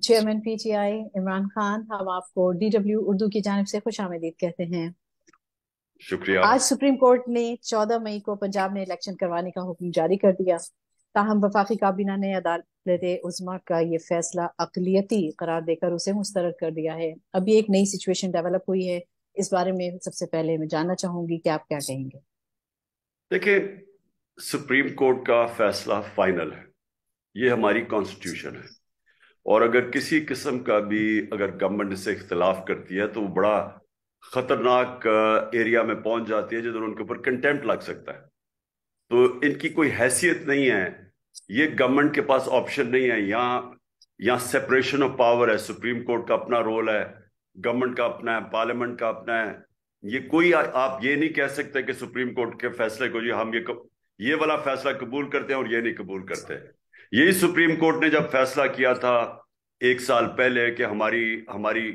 chairman P T I Imran Khan हम आपको D W Urdu की जानब से खुश आमदीद कहते हैं शुक्रिया आज सुप्रीम कोर्ट ने 14 मई को पंजाब में इलेक्शन करवाने का हुक्म जारी कर दिया ताहम वफाकी काबीना ने अदालत उजमा का ये फैसला अकलीती करार देकर उसे मुस्तरद कर दिया है अभी एक नई सिचुएशन डेवलप हुई है इस बारे में सबसे पहले मैं जानना चाहूंगी कि आप क्या कहेंगे देखिए सुप्रीम कोर्ट का फैसला फाइनल है ये हमारी कॉन्स्टिट्यूशन है और अगर किसी किस्म का भी अगर गवर्नमेंट इससे इख्तलाफ करती है तो वो बड़ा खतरनाक एरिया में पहुंच जाती है जिधर उनके ऊपर कंटेम्प्ट लग सकता है तो इनकी कोई हैसियत नहीं है ये गवर्नमेंट के पास ऑप्शन नहीं है यहाँ यहाँ सेपरेशन ऑफ पावर है सुप्रीम कोर्ट का अपना रोल है गवर्नमेंट का अपना है पार्लियामेंट का अपना है ये कोई आ, आप ये नहीं कह सकते कि सुप्रीम कोर्ट के फैसले को जी हम ये कब ये वाला फैसला कबूल करते हैं और ये नहीं कबूल करते यही सुप्रीम कोर्ट ने जब फैसला किया था एक साल पहले कि हमारी हमारी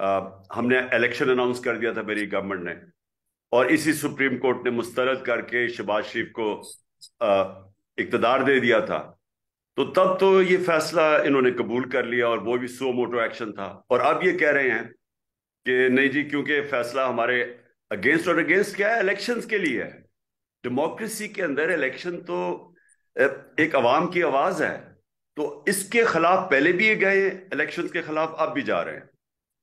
आ, हमने इलेक्शन अनाउंस कर दिया था मेरी गवर्नमेंट ने और इसी सुप्रीम कोर्ट ने मुस्तरद करके शबाज शरीफ को इकतदार दे दिया था तो तब तो ये फैसला इन्होंने कबूल कर लिया और वो भी सो मोटो एक्शन था और अब ये कह रहे हैं कि नहीं जी क्योंकि फैसला हमारे अगेंस्ट और अगेंस्ट क्या है इलेक्शंस के लिए है डेमोक्रेसी के अंदर इलेक्शन तो एक अवाम की आवाज है तो इसके खिलाफ पहले भी गए इलेक्शन के खिलाफ अब भी जा रहे हैं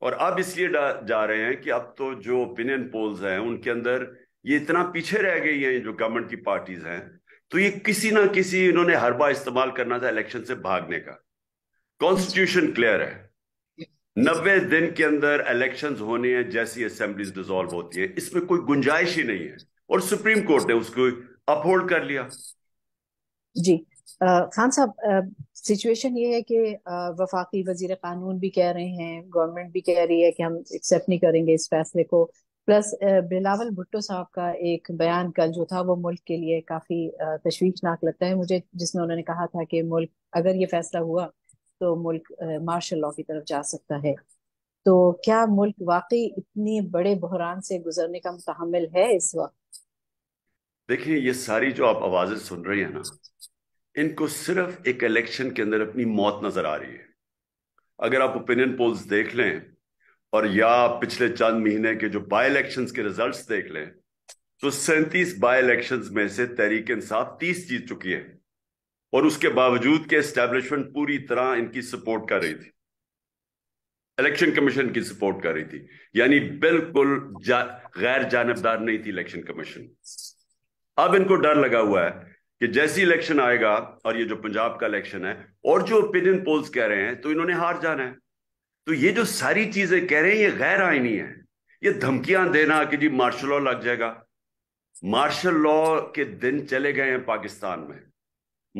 और अब इसलिए जा रहे हैं कि अब तो जो ओपिनियन पोल्स हैं उनके अंदर ये इतना पीछे रह गई है जो गवर्नमेंट की पार्टीज हैं तो ये किसी ना किसी इन्होंने हरबा इस्तेमाल करना था इलेक्शन से भागने का कॉन्स्टिट्यूशन क्लियर है नब्बे दिन के अंदर इलेक्शंस होने हैं जैसी असेंबली डिसॉल्व होती है इसमें कोई गुंजाइश ही नहीं है और सुप्रीम कोर्ट ने उसको अपहोल्ड कर लिया जी खान साहब सिचुएशन ये है कि वफाकी वजीर कानून भी कह रहे हैं गवर्नमेंट भी कह रही है कि हम एक्सेप्ट नहीं करेंगे इस फैसले को प्लस बिलावल भुट्टो साहब का एक बयान कल जो था वो मुल्क के लिए काफी तशवीशनाक लगता है मुझे जिसमें उन्होंने कहा था कि मुल्क अगर ये फैसला हुआ तो मुल्क मार्शल लॉ की तरफ जा सकता है तो क्या मुल्क वाकई इतनी बड़े बहरान से गुजरने का मुतहमल है इस वक्त देखिए ये सारी जो आप आवाजें सुन रही है ना इनको सिर्फ एक इलेक्शन के अंदर अपनी मौत नजर आ रही है अगर आप ओपिनियन पोल्स देख लें और या पिछले चंद महीने के जो बाय इलेक्शन के रिजल्ट देख लें तो सैंतीस बाय इलेक्शन में से तहरीक इंसाफ तीस जीत चुकी है और उसके बावजूद के एस्टेब्लिशमेंट पूरी तरह इनकी सपोर्ट कर रही थी इलेक्शन कमीशन की सपोर्ट कर रही थी यानी बिल्कुल जा, गैर जानबदार नहीं थी इलेक्शन कमीशन अब इनको डर लगा हुआ है कि जैसे इलेक्शन आएगा और ये जो पंजाब का इलेक्शन है और जो ओपिनियन पोल्स कह रहे हैं तो इन्होंने हार जाना है तो ये जो सारी चीजें कह रहे हैं ये गैर आईनी है ये धमकियां देना कि जी मार्शल लॉ लग जाएगा मार्शल लॉ के दिन चले गए हैं पाकिस्तान में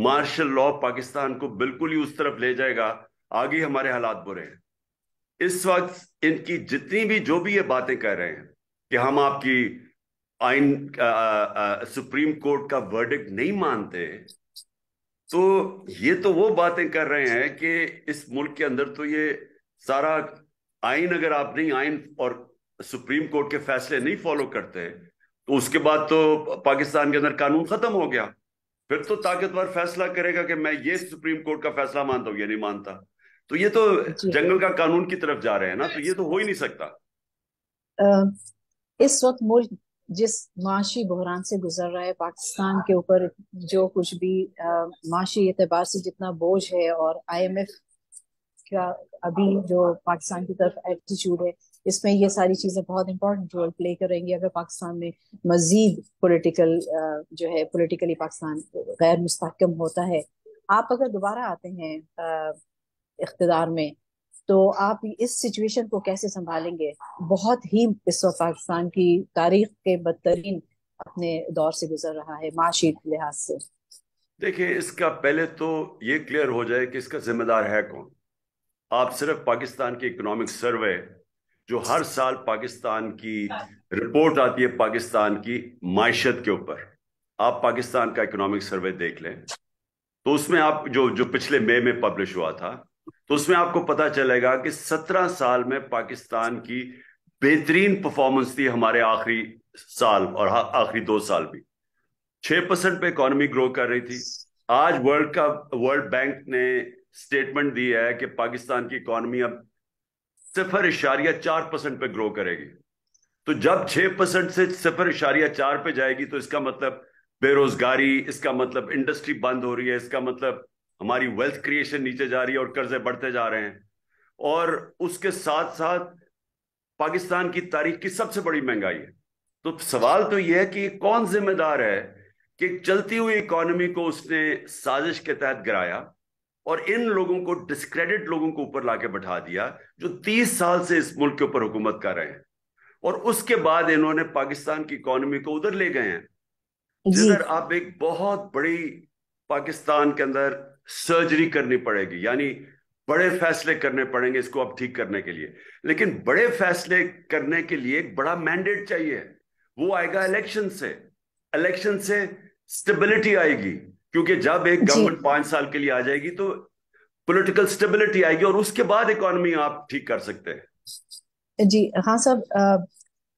मार्शल लॉ पाकिस्तान को बिल्कुल ही उस तरफ ले जाएगा आगे हमारे हालात बुरे हैं इस वक्त इनकी जितनी भी जो भी ये बातें कह रहे हैं कि हम आपकी आइन सुप्रीम कोर्ट का वर्डिक्ट नहीं मानते तो ये तो वो बातें कर रहे हैं कि इस मुल्क के अंदर तो ये सारा आइन अगर आप नहीं आइन और सुप्रीम कोर्ट के फैसले नहीं फॉलो करते तो उसके बाद तो पाकिस्तान के अंदर कानून खत्म हो गया फिर तो ताकतवर फैसला करेगा कि मैं ये सुप्रीम कोर्ट का फैसला मानता हूँ ये नहीं मानता तो ये तो जंगल का कानून की तरफ जा रहे हैं ना तो ये तो हो ही नहीं सकता इस वक्त मुल्क जिस माशी बहरान से गुजर रहा है पाकिस्तान के ऊपर जो कुछ भी माशी एतबार से जितना बोझ है और आईएमएफ का अभी जो पाकिस्तान की तरफ एटीट्यूड है इसमें ये सारी चीज़ें बहुत इंपॉर्टेंट रोल प्ले करेंगी अगर पाकिस्तान में मजीद पोलिटिकल जो है पोलिटिकली पाकिस्तान गैर मुस्तकम होता है आप अगर दोबारा आते हैं इकतदार में तो आप इस सिचुएशन को कैसे संभालेंगे बहुत ही इस वक्त पाकिस्तान की तारीख के बदतरीन अपने दौर से गुजर रहा है माशी लिहाज से देखिए इसका पहले तो ये क्लियर हो जाए कि इसका जिम्मेदार है कौन आप सिर्फ पाकिस्तान की इकोनॉमिक सर्वे जो हर साल पाकिस्तान की रिपोर्ट आती है पाकिस्तान की मायशत के ऊपर आप पाकिस्तान का इकोनॉमिक सर्वे देख लें तो उसमें आप जो जो पिछले मई में पब्लिश हुआ था तो उसमें आपको पता चलेगा कि सत्रह साल में पाकिस्तान की बेहतरीन परफॉर्मेंस थी हमारे आखिरी साल और आखिरी दो साल भी छह परसेंट पे इकोनॉमी ग्रो कर रही थी आज वर्ल्ड का वर्ल्ड बैंक ने स्टेटमेंट दी है कि पाकिस्तान की इकोनॉमी अब सिफर इशारिया चार परसेंट पे ग्रो करेगी तो जब छह परसेंट से सिफर इशारिया चार पे जाएगी तो इसका मतलब बेरोजगारी इसका मतलब इंडस्ट्री बंद हो रही है इसका मतलब हमारी वेल्थ क्रिएशन नीचे जा रही है और कर्जे बढ़ते जा रहे हैं और उसके साथ साथ पाकिस्तान की तारीख की सबसे बड़ी महंगाई है तो सवाल तो यह है कि कौन जिम्मेदार है कि चलती हुई इकोनॉमी को उसने साजिश के तहत गिराया और इन लोगों को डिस्क्रेडिट लोगों को ऊपर लाके बैठा दिया जो 30 साल से इस मुल्क के ऊपर हुकूमत कर रहे हैं और उसके बाद इन्होंने पाकिस्तान की इकोनॉमी को उधर ले गए हैं जिधर आप एक बहुत बड़ी पाकिस्तान के अंदर सर्जरी करनी पड़ेगी यानी बड़े फैसले करने पड़ेंगे इसको अब ठीक करने के लिए लेकिन बड़े फैसले करने के लिए एक बड़ा मैंडेट चाहिए वो आएगा इलेक्शन से इलेक्शन से स्टेबिलिटी आएगी क्योंकि जब एक गवर्नमेंट पांच साल के लिए आ जाएगी तो पॉलिटिकल स्टेबिलिटी आएगी और उसके बाद इकोनॉमी आप ठीक कर सकते हैं जी हाँ सर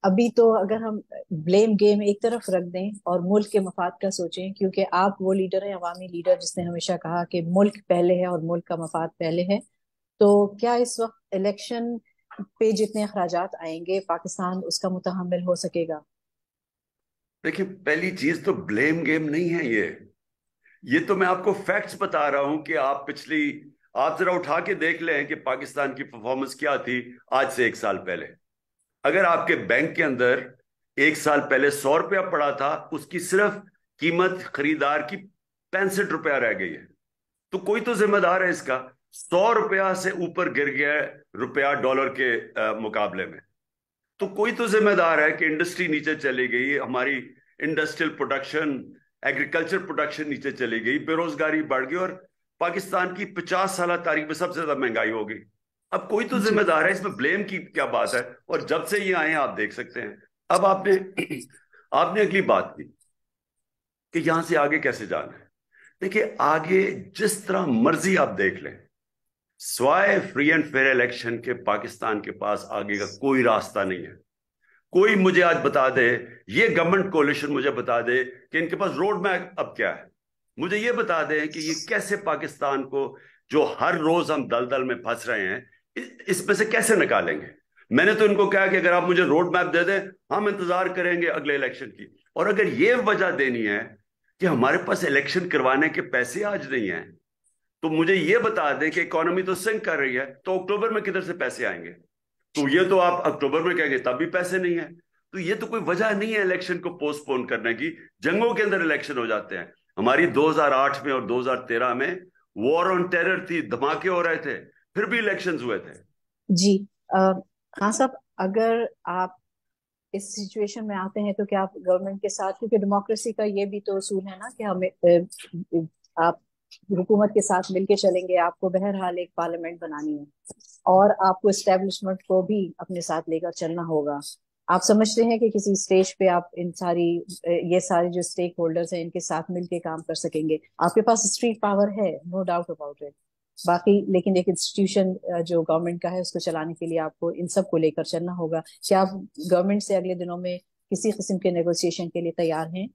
अभी तो अगर हम ब्लेम गेम एक तरफ रख दें और मुल्क के मफाद का सोचें क्योंकि आप वो लीडर हैं अवामी लीडर जिसने हमेशा कहा कि मुल्क पहले है और मुल्क का मफाद पहले है तो क्या इस वक्त इलेक्शन पे जितने अखराज आएंगे पाकिस्तान उसका मुतहमल हो सकेगा देखिए पहली चीज तो ब्लेम गेम नहीं है ये ये तो मैं आपको फैक्ट्स बता रहा हूं कि आप पिछली आप जरा उठा के देख लें कि पाकिस्तान की परफॉर्मेंस क्या थी आज से एक साल पहले अगर आपके बैंक के अंदर एक साल पहले सौ रुपया पड़ा था उसकी सिर्फ कीमत खरीदार की पैंसठ रुपया रह गई है तो कोई तो जिम्मेदार है इसका सौ रुपया से ऊपर गिर गया रुपया डॉलर के आ, मुकाबले में तो कोई तो जिम्मेदार है कि इंडस्ट्री नीचे चली गई हमारी इंडस्ट्रियल प्रोडक्शन एग्रीकल्चर प्रोडक्शन नीचे चली गई बेरोजगारी बढ़ गई और पाकिस्तान की पचास साल तारीख में सबसे ज्यादा महंगाई हो गई अब कोई तो जिम्मेदार है इसमें ब्लेम की क्या बात है और जब से ये आए आप देख सकते हैं अब आपने आपने अगली बात की कि यहां से आगे कैसे जाना है देखिए आगे जिस तरह मर्जी आप देख लें स्वाय फ्री एंड फेयर इलेक्शन के पाकिस्तान के पास आगे का कोई रास्ता नहीं है कोई मुझे आज बता दे ये गवर्नमेंट कोलिशन मुझे बता दे कि इनके पास रोड मैप अब क्या है मुझे ये बता दें कि ये कैसे पाकिस्तान को जो हर रोज हम दलदल में फंस रहे हैं इसमें से कैसे निकालेंगे मैंने तो इनको कहा कि अगर आप मुझे रोड मैप दे दें हम इंतजार करेंगे अगले इलेक्शन की और अगर ये वजह देनी है कि हमारे पास इलेक्शन करवाने के पैसे आज नहीं है तो मुझे ये बता दें कि इकोनॉमी तो सिंक कर रही है तो अक्टूबर में किधर से पैसे आएंगे तो ये तो आप अक्टूबर में कहेंगे तब भी पैसे नहीं है तो ये तो कोई वजह नहीं है इलेक्शन को पोस्टपोन करने की जंगों के अंदर इलेक्शन हो जाते हैं हमारी 2008 में और 2013 में वॉर ऑन टेरर थी धमाके हो रहे थे फिर भी इलेक्शंस हुए थे जी हाँ साहब अगर आप इस सिचुएशन में आते हैं तो क्या आप गवर्नमेंट के साथ क्योंकि डेमोक्रेसी का ये भी तो असूल है ना कि हमें आप हुकूमत के साथ मिलके चलेंगे आपको बहरहाल एक पार्लियामेंट बनानी है और आपको एस्टेब्लिशमेंट को भी अपने साथ लेकर चलना होगा आप समझते हैं कि किसी स्टेज पे आप इन सारी ये सारे जो स्टेक होल्डर्स हैं इनके साथ मिलके काम कर सकेंगे आपके पास स्ट्रीट पावर है नो डाउट अबाउट इट बाकी लेकिन एक इंस्टीट्यूशन जो गवर्नमेंट का है उसको चलाने के लिए आपको इन सब को लेकर चलना होगा क्या आप गवर्नमेंट से अगले दिनों में किसी किस्म के नेगोशिएशन के लिए तैयार हैं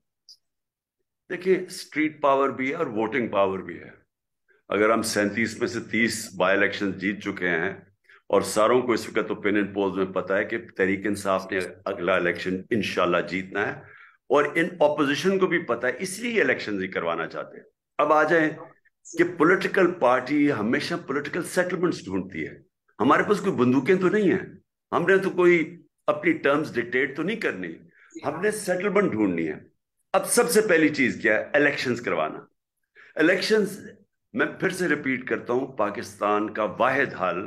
देखिए स्ट्रीट पावर भी है और वोटिंग पावर भी है अगर हम सैंतीस में से तीस बाई इलेक्शन जीत चुके हैं और सारों को इस वक्त तो ओपिनियन पोल्स में पता है कि तहरीक इंसाफ ने अगला इलेक्शन इनशाला जीतना है और इन ऑपोजिशन को भी पता है इसलिए इलेक्शन ही करवाना चाहते हैं अब आ जाए कि पॉलिटिकल पार्टी हमेशा पॉलिटिकल सेटलमेंट्स ढूंढती है हमारे पास कोई बंदूकें तो नहीं है हमने तो कोई अपनी टर्म्स डिक्टेट तो नहीं करनी हमने सेटलमेंट ढूंढनी है अब सबसे पहली चीज क्या है इलेक्शन करवाना इलेक्शन मैं फिर से रिपीट करता हूं पाकिस्तान का वाहिद हल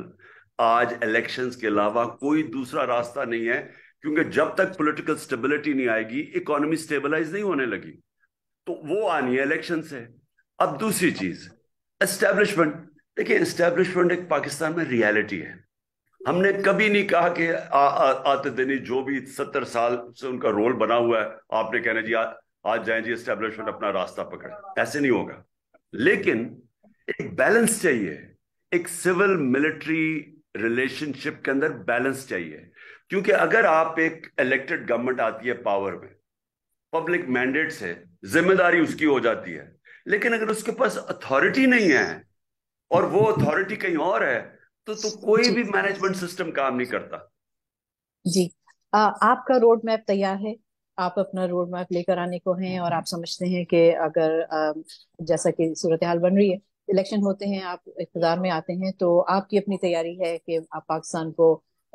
आज इलेक्शन के अलावा कोई दूसरा रास्ता नहीं है क्योंकि जब तक पोलिटिकल स्टेबिलिटी नहीं आएगी इकोनॉमी स्टेबलाइज नहीं होने लगी तो वो आनी है इलेक्शन से अब दूसरी चीज एस्टेब्लिशमेंट देखिए एस्टेब्लिशमेंट एक पाकिस्तान में रियलिटी है हमने कभी नहीं कहा कि आतदनी जो भी सत्तर साल से उनका रोल बना हुआ है आपने कहना जी आ, आज जाए जी एस्टेब्लिशमेंट अपना रास्ता पकड़े ऐसे नहीं होगा लेकिन एक बैलेंस चाहिए एक सिविल मिलिट्री रिलेशनशिप के अंदर बैलेंस चाहिए क्योंकि अगर आप एक इलेक्टेड गवर्नमेंट आती है पावर में पब्लिक मैंडेट से जिम्मेदारी उसकी हो जाती है लेकिन अगर उसके पास अथॉरिटी नहीं है और वो अथॉरिटी कहीं और है तो तो कोई भी मैनेजमेंट सिस्टम काम नहीं करता जी आ, आपका रोड मैप तैयार है आप अपना रोड मैप लेकर आने को हैं और आप समझते हैं कि अगर आ, जैसा कि सूरत हाल बन रही है इलेक्शन होते हैं आप इकतदार में आते हैं तो आपकी अपनी तैयारी है कि आप पाकिस्तान को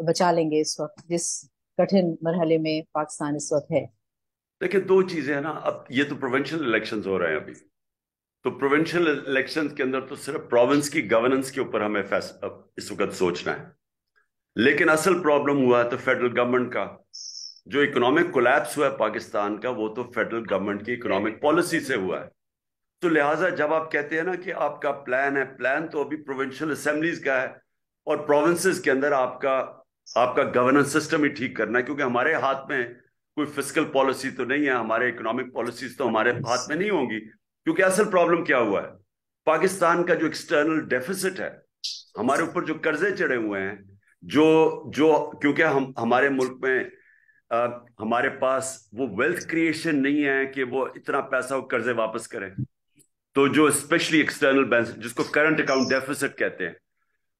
बचा लेंगे इस वक्त जिस कठिन मरहले में पाकिस्तान इस वक्त है देखिए दो चीजें हैं ना अब ये तो प्रोवेंशियल इलेक्शंस हो रहे हैं अभी तो प्रोविंशियल इलेक्शन के अंदर तो सिर्फ प्रोविंस की गवर्नेंस के ऊपर हमें इस वक्त सोचना है लेकिन असल प्रॉब्लम हुआ है तो फेडरल गवर्नमेंट का जो इकोनॉमिक कोलैप्स हुआ है पाकिस्तान का वो तो फेडरल गवर्नमेंट की इकोनॉमिक पॉलिसी से हुआ है तो लिहाजा जब आप कहते हैं ना कि आपका प्लान है प्लान तो अभी प्रोविंशियल असेंबलीज का है और प्रोविंसेस के अंदर आपका आपका गवर्नेंस सिस्टम ही ठीक करना है क्योंकि हमारे हाथ में कोई फिजिकल पॉलिसी तो नहीं है हमारे इकोनॉमिक पॉलिसीज तो हमारे हाथ में नहीं होंगी क्योंकि असल प्रॉब्लम क्या हुआ है पाकिस्तान का जो एक्सटर्नल डेफिसिट है हमारे ऊपर जो कर्जे चढ़े हुए हैं जो जो क्योंकि हम हमारे मुल्क में आ, हमारे पास वो वेल्थ क्रिएशन नहीं है कि वो इतना पैसा वो कर्जे वापस करें तो जो स्पेशली एक्सटर्नल बैलेंस जिसको करंट अकाउंट डेफिसिट कहते हैं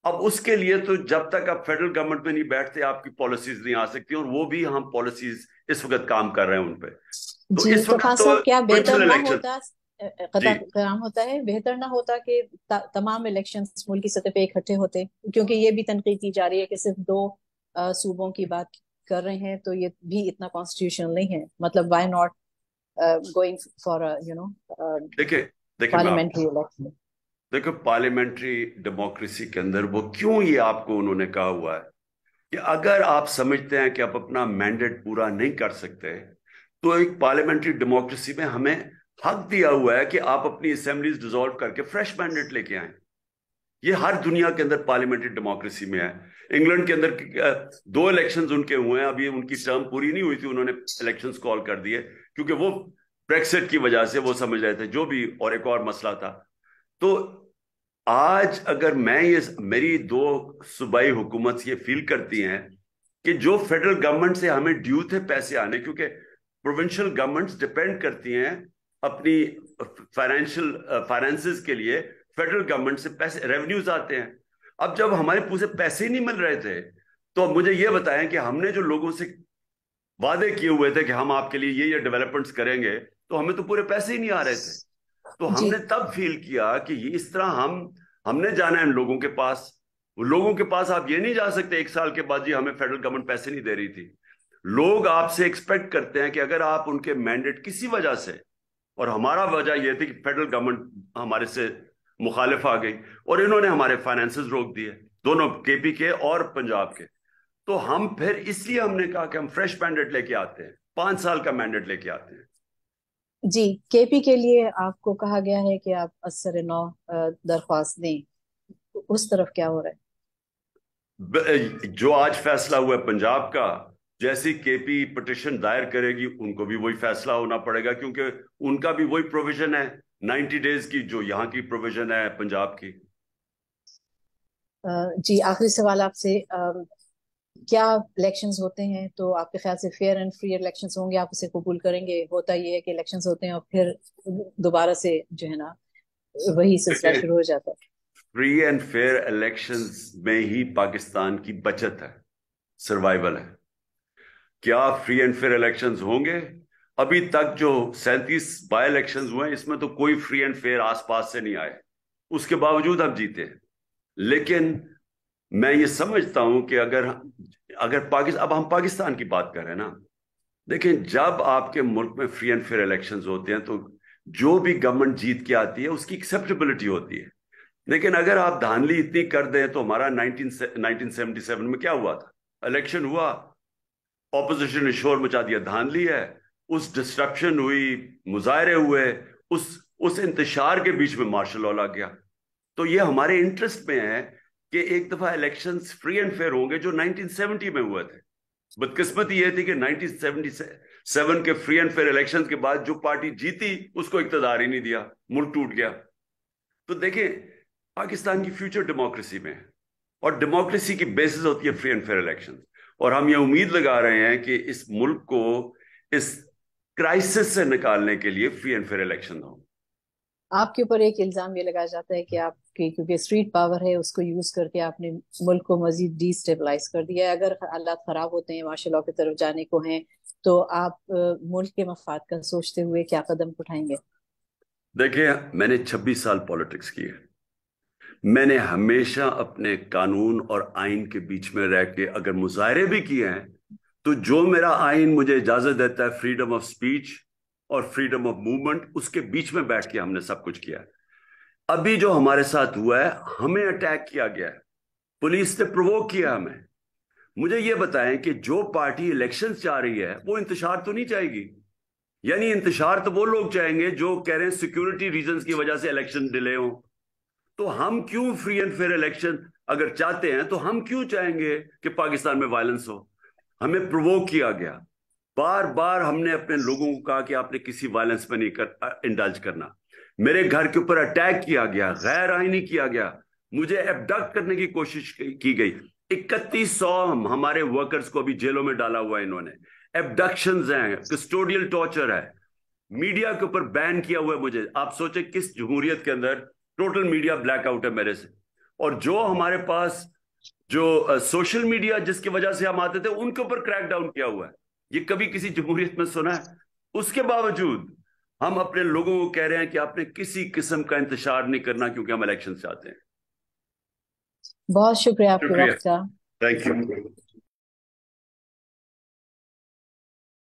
अब उसके लिए तो जब तक आप फेडरल गवर्नमेंट में नहीं बैठते आपकी पॉलिसीज नहीं आ सकती और वो भी हम पॉलिसीज इस वक्त काम कर रहे हैं उन पे तो इस वक्त तो, तो क्या बेहतर इलेक्शन कदम होता है बेहतर ना होता कि तमाम इलेक्शन मुल्क की सतह पर इकट्ठे होते क्योंकि ये भी तनकीद की जा रही है कि सिर्फ दो सूबों की बात कर रहे हैं तो ये भी इतना कॉन्स्टिट्यूशनल नहीं है मतलब why not going for you know देखिए पार्लियामेंट्री इलेक्शन देखो पार्लियामेंट्री डेमोक्रेसी के अंदर वो क्यों ये आपको उन्होंने कहा हुआ है कि अगर आप समझते हैं कि आप अपना मैंडेट पूरा नहीं कर सकते तो एक पार्लियामेंट्री डेमोक्रेसी में हमें हक दिया हुआ है कि आप अपनी असेंबलीज डिजोल्व करके फ्रेश मैंडेट लेके आए ये हर दुनिया के अंदर पार्लियामेंट्री डेमोक्रेसी में है इंग्लैंड के अंदर दो इलेक्शंस उनके हुए हैं अभी उनकी टर्म पूरी नहीं हुई थी उन्होंने इलेक्शंस कॉल कर दिए क्योंकि वो ब्रेक्सिट की वजह से वो समझ रहे थे जो भी और एक और मसला था तो आज अगर मैं ये मेरी दो सूबाई हुकूमत ये फील करती हैं कि जो फेडरल गवर्नमेंट से हमें ड्यू थे पैसे आने क्योंकि प्रोविंशियल गवर्नमेंट्स डिपेंड करती हैं अपनी फाइनेंशियल फाइनेंस के लिए फेडरल गवर्नमेंट से पैसे रेवेन्यूज आते हैं अब जब हमारे पूरे पैसे ही नहीं मिल रहे थे तो अब मुझे ये बताएं कि हमने जो लोगों से वादे किए हुए थे कि हम आपके लिए ये ये डेवलपमेंट्स करेंगे तो हमें तो पूरे पैसे ही नहीं आ रहे थे तो हमने तब फील किया कि इस तरह हम हमने जाना है इन लोगों के पास लोगों के पास आप ये नहीं जा सकते एक साल के बाद जी हमें फेडरल गवर्नमेंट पैसे नहीं दे रही थी लोग आपसे एक्सपेक्ट करते हैं कि अगर आप उनके मैंडेट किसी वजह से और हमारा वजह यह थी कि फेडरल गवर्नमेंट हमारे से मुखालिफ आ गई और इन्होंने हमारे फाइनेंस रोक दिए दोनों केपी के और पंजाब के तो हम फिर इसलिए हमने कहा कि हम फ्रेश मैंडेट लेके आते हैं पांच साल का मैंडेट लेके आते हैं जी केपी के लिए आपको कहा गया है कि आप असर नौ दरख्वास्त दें उस तरफ क्या हो रहा है जो आज फैसला हुआ पंजाब का जैसी केपी पिटिशन दायर करेगी उनको भी वही फैसला होना पड़ेगा क्योंकि उनका भी वही प्रोविजन है नाइनटी डेज की जो यहाँ की प्रोविजन है पंजाब की जी आखिरी सवाल आपसे क्या इलेक्शंस होते हैं तो आपके ख्याल से फेयर एंड फ्री इलेक्शंस होंगे आप उसे कबूल करेंगे होता ये है कि इलेक्शंस होते हैं और फिर दोबारा से जो है ना वही सिलसिला शुरू हो जाता है फ्री एंड फेयर इलेक्शंस में ही पाकिस्तान की बचत है सर्वाइवल है क्या फ्री एंड फेयर इलेक्शन होंगे अभी तक जो सैंतीस बाय इलेक्शन हुए इसमें तो कोई फ्री एंड फेयर आसपास से नहीं आए उसके बावजूद हम जीते लेकिन मैं ये समझता हूं कि अगर अगर पाकिस्तान अब हम पाकिस्तान की बात करें ना देखें जब आपके मुल्क में फ्री एंड फेयर इलेक्शंस होते हैं तो जो भी गवर्नमेंट जीत के आती है उसकी एक्सेप्टेबिलिटी होती है लेकिन अगर आप धानली इतनी कर दें तो हमारा 19 1977 में क्या हुआ था इलेक्शन हुआ ऑपोजिशन ने शोर मचा दिया धांधली है उस डिस्ट्रप्शन हुई मुजाहरे हुए उस उस इंतजार के बीच में मार्शल लॉ लग गया तो ये हमारे इंटरेस्ट में है कि एक दफा इलेक्शन फ्री एंड फेयर होंगे जो 1970 में हुए थे बदकिस्मत ये थी कि 1977 के फ्री एंड फेयर इलेक्शन के बाद जो पार्टी जीती उसको इकतदार ही नहीं दिया मुल्क टूट गया तो देखें पाकिस्तान की फ्यूचर डेमोक्रेसी में है और डेमोक्रेसी की बेसिस होती है फ्री एंड फेयर इलेक्शन और हम ये उम्मीद लगा रहे हैं कि इस मुल्क को इस क्राइसिस से निकालने के लिए फ्री एंड फेयर इलेक्शन हो आपके ऊपर एक इल्जाम ये लगाया जाता है कि आपकी क्योंकि स्ट्रीट पावर है उसको यूज करके आपने मुल्क को मजीद डिस्टेबलाइज कर दिया है अगर हालात खराब होते हैं मार्शल लॉ की तरफ जाने को हैं तो आप मुल्क के मफाद का सोचते हुए क्या कदम उठाएंगे देखिए मैंने 26 साल पॉलिटिक्स की है मैंने हमेशा अपने कानून और आइन के बीच में रह के अगर मुजाहरे भी किए हैं तो जो मेरा आइन मुझे इजाजत देता है फ्रीडम ऑफ स्पीच और फ्रीडम ऑफ मूवमेंट उसके बीच में बैठ के हमने सब कुछ किया अभी जो हमारे साथ हुआ है हमें अटैक किया गया है पुलिस ने प्रोवोक किया हमें मुझे यह बताएं कि जो पार्टी इलेक्शन चाह रही है वो इंतजार तो नहीं चाहेगी यानी इंतजार तो वो लोग चाहेंगे जो कह रहे हैं सिक्योरिटी रीजन की वजह से इलेक्शन डिले हो तो हम क्यों फ्री एंड फेयर इलेक्शन अगर चाहते हैं तो हम क्यों चाहेंगे कि पाकिस्तान में वायलेंस हो हमें प्रोवोक किया गया बार बार हमने अपने लोगों को कहा कि आपने किसी वायलेंस में नहीं कर इंडल्ज करना मेरे घर के ऊपर अटैक किया गया गैर आइनी किया गया मुझे एबडक्ट करने की कोशिश की गई इकतीस सौ हमारे वर्कर्स को अभी जेलों में डाला हुआ है इन्होंने एबडक्शन है कस्टोडियल टॉर्चर है मीडिया के ऊपर बैन किया हुआ है मुझे आप सोचे किस जमहूरियत के अंदर टोटल मीडिया ब्लैकआउट है मेरे से और जो हमारे पास जो सोशल मीडिया जिसकी वजह से हम आते थे उनके ऊपर क्रैक डाउन किया हुआ है ये कभी किसी जमहूरियत में सुना है उसके बावजूद हम अपने लोगों को कह रहे हैं कि आपने किसी किस्म का इंतजार नहीं करना क्योंकि हम इलेक्शन चाहते हैं बहुत शुक्रिया आपका थैंक यू